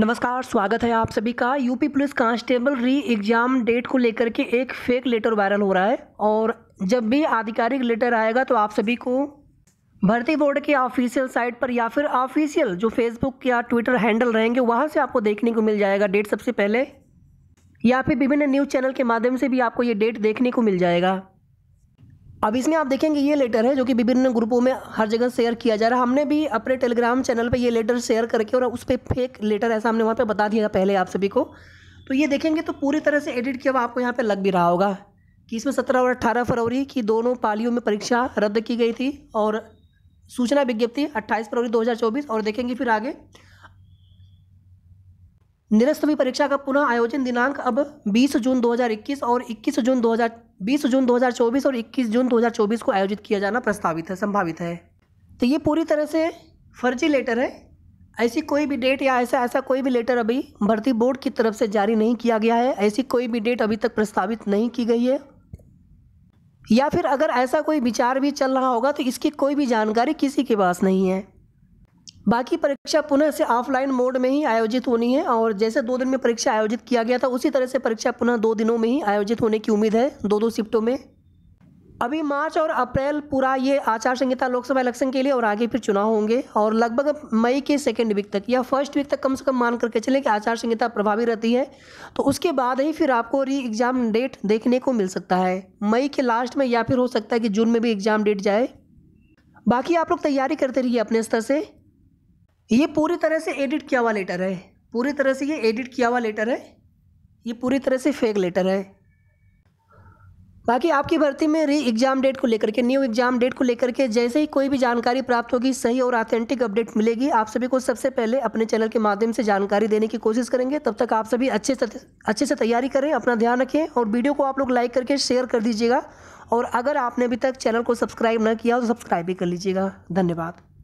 नमस्कार स्वागत है आप सभी का UP police constable re exam date को लेकर के एक फेक लेटर वायरल हो रहा है और जब भी आधिकारिक लेटर आएगा तो आप सभी को भर्ती बोर्ड के ऑफिशियल साइट पर या फिर ऑफिशियल जो फेसबुक या ट्विटर हैंडल रहेंगे वहाँ से आपको देखने को मिल जाएगा डेट सबसे पहले या फिर विभिन्न न्यूज़ चैनल के माध्यम से भी आपको ये डेट देखने को मिल जाएगा अब इसमें आप देखेंगे ये लेटर है जो कि विभिन्न ग्रुपों में हर जगह शेयर किया जा रहा है हमने भी अपने टेलीग्राम चैनल पे ये लेटर शेयर करके और उस पर फेक लेटर ऐसा हमने वहाँ पे बता दिया पहले आप सभी को तो ये देखेंगे तो पूरी तरह से एडिट किया हुआ आपको यहाँ पे लग भी रहा होगा कि इसमें सत्रह और अट्ठारह फरवरी की दोनों पालियों में परीक्षा रद्द की गई थी और सूचना विज्ञप्ति अट्ठाईस फरवरी 2024 और देखेंगे फिर आगे निरस्त भी परीक्षा का पुनः आयोजन दिनांक अब 20 जून 2021 और 21 जून 2000 20 जून 2024 और 21 जून 2024 को आयोजित किया जाना प्रस्तावित है संभावित है तो ये पूरी तरह से फर्जी लेटर है ऐसी कोई भी डेट या ऐसा ऐसा कोई भी लेटर अभी भर्ती बोर्ड की तरफ से जारी नहीं किया गया है ऐसी कोई भी डेट अभी तक प्रस्तावित नहीं की गई है या फिर अगर ऐसा कोई विचार भी चल रहा होगा तो इसकी कोई भी जानकारी किसी के पास नहीं है बाकी परीक्षा पुनः से ऑफलाइन मोड में ही आयोजित होनी है और जैसे दो दिन में परीक्षा आयोजित किया गया था उसी तरह से परीक्षा पुनः दो दिनों में ही आयोजित होने की उम्मीद है दो दो शिफ्टों में अभी मार्च और अप्रैल पूरा ये आचार संहिता लोकसभा इलेक्शन के लिए और आगे फिर चुनाव होंगे और लगभग मई के सेकेंड वीक तक या फर्स्ट वीक तक कम से कम मान करके चले कि आचार संहिता प्रभावी रहती है तो उसके बाद ही फिर आपको री एग्ज़ाम डेट देखने को मिल सकता है मई के लास्ट में या फिर हो सकता है कि जून में भी एग्ज़ाम डेट जाए बाकी आप लोग तैयारी करते रहिए अपने स्तर से ये पूरी तरह से एडिट किया हुआ लेटर है पूरी तरह से ये एडिट किया हुआ लेटर है ये पूरी तरह से फेक लेटर है बाकी आपकी भर्ती में री एग्ज़ाम डेट को लेकर के न्यू एग्ज़ाम डेट को लेकर के जैसे ही कोई भी जानकारी प्राप्त होगी सही और ऑथेंटिक अपडेट मिलेगी आप सभी को सबसे पहले अपने चैनल के माध्यम से जानकारी देने की कोशिश करेंगे तब तक आप सभी अच्छे से अच्छे से तैयारी करें अपना ध्यान रखें और वीडियो को आप लोग लाइक करके शेयर कर दीजिएगा और अगर आपने अभी तक चैनल को सब्सक्राइब न किया तो सब्सक्राइब भी कर लीजिएगा धन्यवाद